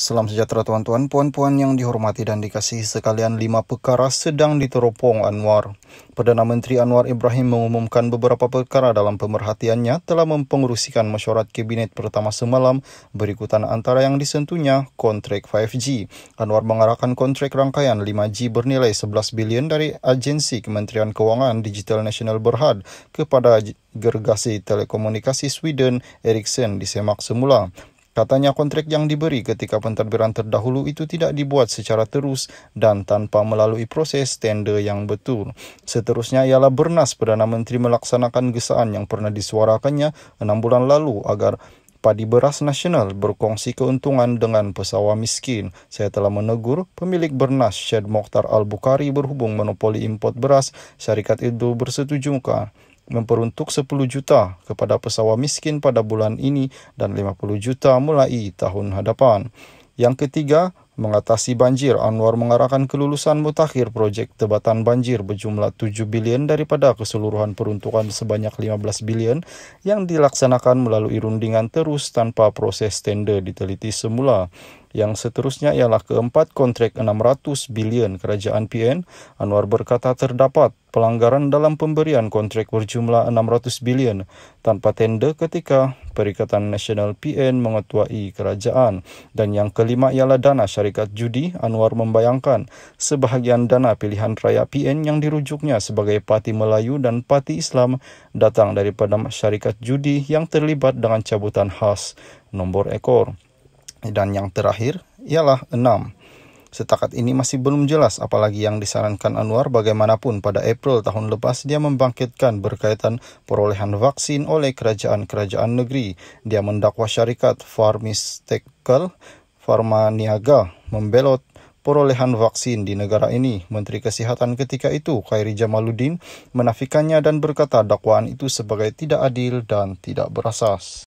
Salam sejahtera tuan-tuan, puan-puan yang dihormati dan dikasihi sekalian lima perkara sedang diteropong Anwar. Perdana Menteri Anwar Ibrahim mengumumkan beberapa perkara dalam pemerhatiannya telah mempengurusikan mesyuarat Kabinet pertama semalam berikutan antara yang disentuhnya kontrak 5G. Anwar mengarahkan kontrak rangkaian 5G bernilai 11 bilion dari Agensi Kementerian Kewangan Digital Nasional Berhad kepada Gergasi Telekomunikasi Sweden Ericsson disemak semula. Katanya kontrak yang diberi ketika penterbiran terdahulu itu tidak dibuat secara terus dan tanpa melalui proses tender yang betul. Seterusnya ialah bernas Perdana Menteri melaksanakan gesaan yang pernah disuarakannya enam bulan lalu agar padi beras nasional berkongsi keuntungan dengan pesawat miskin. Saya telah menegur pemilik bernas Syed Mokhtar Al-Bukhari berhubung monopoli import beras syarikat itu bersetujukan memperuntuk 10 juta kepada pesawat miskin pada bulan ini dan 50 juta mulai tahun hadapan. Yang ketiga, mengatasi banjir. Anwar mengarahkan kelulusan mutakhir projek tebatan banjir berjumlah 7 bilion daripada keseluruhan peruntukan sebanyak 15 bilion yang dilaksanakan melalui rundingan terus tanpa proses tender diteliti semula. Yang seterusnya ialah keempat kontrak 600 bilion kerajaan PN. Anwar berkata terdapat pelanggaran dalam pemberian kontrak berjumlah 600 bilion tanpa tender ketika Perikatan Nasional PN mengetuai kerajaan. Dan yang kelima ialah dana syarikat judi. Anwar membayangkan sebahagian dana pilihan raya PN yang dirujuknya sebagai Parti Melayu dan Parti Islam datang daripada syarikat judi yang terlibat dengan cabutan khas nombor ekor. Dan yang terakhir ialah enam. Setakat ini masih belum jelas apalagi yang disarankan Anwar bagaimanapun pada April tahun lepas dia membangkitkan berkaitan perolehan vaksin oleh kerajaan-kerajaan negeri. Dia mendakwa syarikat Pharmistical Pharmaniaga membelot perolehan vaksin di negara ini. Menteri Kesihatan ketika itu, Khairi Jamaluddin, menafikannya dan berkata dakwaan itu sebagai tidak adil dan tidak berasas.